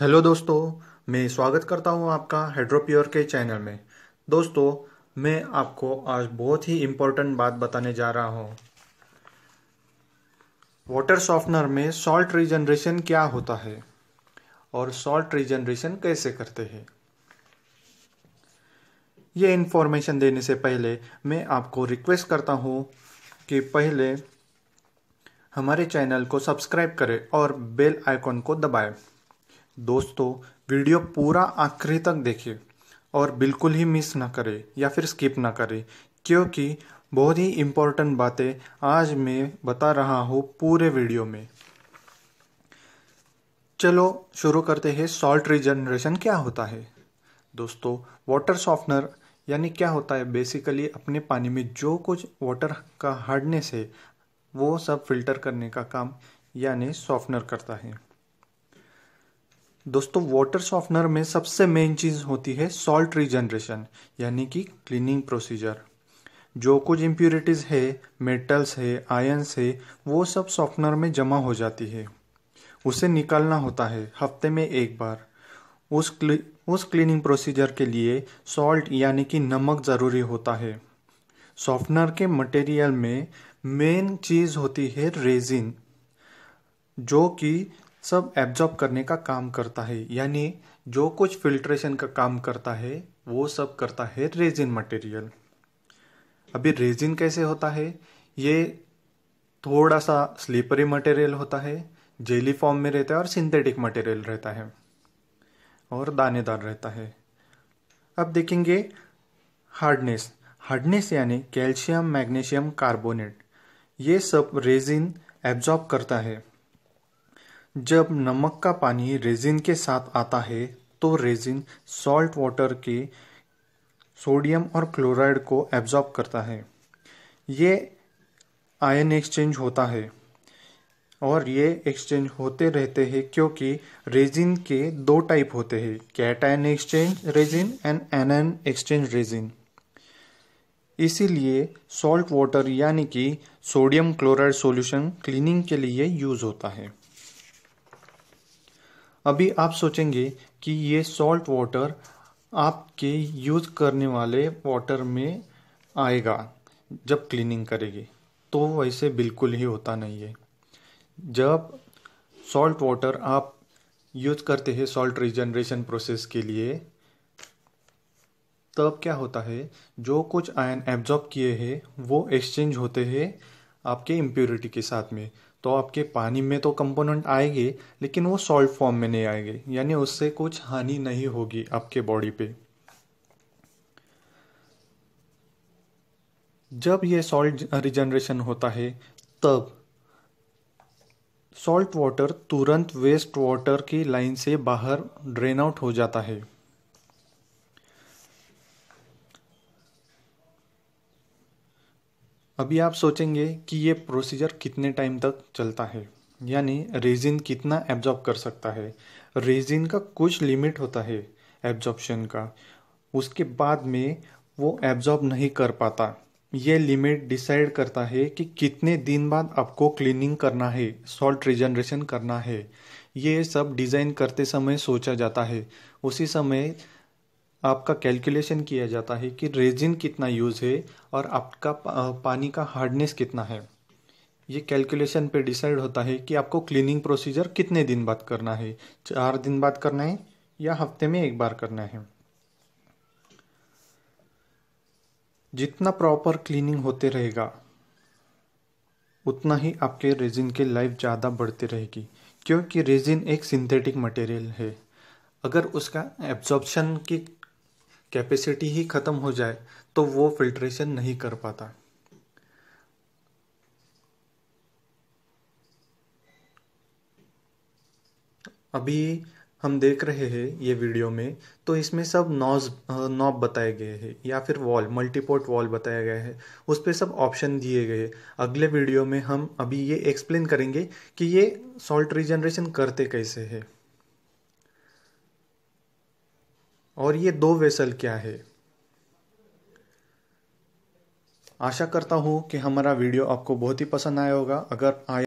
hello दोस्तों मैं स्वागत करता हूं आपका हाइड्रोप्योर के चैनल में दोस्तों मैं आपको आज बहुत ही इम्पोर्टेंट बात बताने जा रहा हूं वाटर सॉफ्टनर में सॉल्ट रिजनरेशन क्या होता है और सॉल्ट रिजनरेशन कैसे करते हैं ये इन्फॉर्मेशन देने से पहले मैं आपको रिक्वेस्ट करता हूं कि पहले हमारे चैनल को सब्सक्राइब करें और बेल आइकॉन को दबाएं दोस्तों वीडियो पूरा आखिरी तक देखें और बिल्कुल ही मिस ना करें या फिर स्किप ना करें क्योंकि बहुत ही इम्पोर्टेंट बातें आज मैं बता रहा हूँ पूरे वीडियो में चलो शुरू करते हैं सॉल्ट रिजनरेशन क्या होता है दोस्तों वाटर सॉफ्टनर यानी क्या होता है बेसिकली अपने पानी में जो कुछ वाटर का हार्डनेस है वो सब फिल्टर करने का काम यानी सॉफ्टनर करता है दोस्तों वाटर सॉफ्टनर में सबसे मेन चीज़ होती है सॉल्ट रिजनरेशन यानी कि क्लीनिंग प्रोसीजर जो कुछ इम्प्यूरिटीज़ है मेटल्स है आयंस है वो सब सॉफ्टनर में जमा हो जाती है उसे निकालना होता है हफ्ते में एक बार उस क्ली उस क्लीनिंग प्रोसीजर के लिए सॉल्ट यानी कि नमक ज़रूरी होता है सॉफ्टनर के मटेरियल में मेन चीज़ होती है रेजिन जो कि सब एब्जॉर्ब करने का काम करता है यानी जो कुछ फिल्ट्रेशन का काम करता है वो सब करता है रेजिन मटेरियल अभी रेजिन कैसे होता है ये थोड़ा सा स्लीपरी मटेरियल होता है जेली फॉर्म में रहता है और सिंथेटिक मटेरियल रहता है और दानेदार रहता है अब देखेंगे हार्डनेस हार्डनेस यानी कैल्शियम मैग्नीशियम कार्बोनेट ये सब रेजिन एब्जॉर्ब करता है जब नमक का पानी रेजिन के साथ आता है तो रेजिन सॉल्ट वाटर के सोडियम और क्लोराइड को एब्जॉर्ब करता है ये आयन एक्सचेंज होता है और ये एक्सचेंज होते रहते हैं क्योंकि रेजिन के दो टाइप होते हैं cation exchange resin and anion exchange resin इसीलिए सॉल्ट वाटर यानी कि सोडियम क्लोराइड सॉल्यूशन क्लीनिंग के लिए यूज़ होता है अभी आप सोचेंगे कि ये सॉल्ट वाटर आपके यूज़ करने वाले वाटर में आएगा जब क्लीनिंग करेगी तो वैसे बिल्कुल ही होता नहीं है जब सॉल्ट वाटर आप यूज करते हैं सॉल्ट रिजनरेशन प्रोसेस के लिए तब क्या होता है जो कुछ आयन एब्जॉर्ब किए हैं वो एक्सचेंज होते हैं आपके इम्प्योरिटी के साथ में तो आपके पानी में तो कंपोनेंट आएंगे लेकिन वो सॉल्ट फॉर्म में नहीं आएंगे यानी उससे कुछ हानि नहीं होगी आपके बॉडी पे जब ये सॉल्ट रिजनरेशन होता है तब सॉल्ट वाटर तुरंत वेस्ट वाटर की लाइन से बाहर ड्रेन आउट हो जाता है अभी आप सोचेंगे कि ये प्रोसीजर कितने टाइम तक चलता है यानी रेजिन कितना एब्जॉर्ब कर सकता है रेजिन का कुछ लिमिट होता है एब्जॉर्प्शन का उसके बाद में वो एब्जॉर्ब नहीं कर पाता ये लिमिट डिसाइड करता है कि कितने दिन बाद आपको क्लीनिंग करना है सॉल्ट रिजनरेशन करना है ये सब डिज़ाइन करते समय सोचा जाता है उसी समय आपका कैलकुलेशन किया जाता है कि रेजिन कितना यूज़ है और आपका पानी का हार्डनेस कितना है ये कैलकुलेशन पे डिसाइड होता है कि आपको क्लीनिंग प्रोसीजर कितने दिन बाद करना है चार दिन बाद करना है या हफ्ते में एक बार करना है जितना प्रॉपर क्लीनिंग होते रहेगा उतना ही आपके रेजिन के लाइफ ज़्यादा बढ़ती रहेगी क्योंकि रेजिन एक सिंथेटिक मटेरियल है अगर उसका एब्जॉर्प्शन की कैपेसिटी ही ख़त्म हो जाए तो वो फिल्ट्रेशन नहीं कर पाता अभी हम देख रहे हैं ये वीडियो में तो इसमें सब नॉज नॉब बताए गए हैं या फिर वॉल मल्टीपोर्ट वॉल बताया गया है उस पर सब ऑप्शन दिए गए हैं अगले वीडियो में हम अभी ये एक्सप्लेन करेंगे कि ये सॉल्ट रिजनरेशन करते कैसे है और ये दो वेसल क्या है आशा करता हूँ कि हमारा वीडियो आपको बहुत ही पसंद आया होगा अगर आया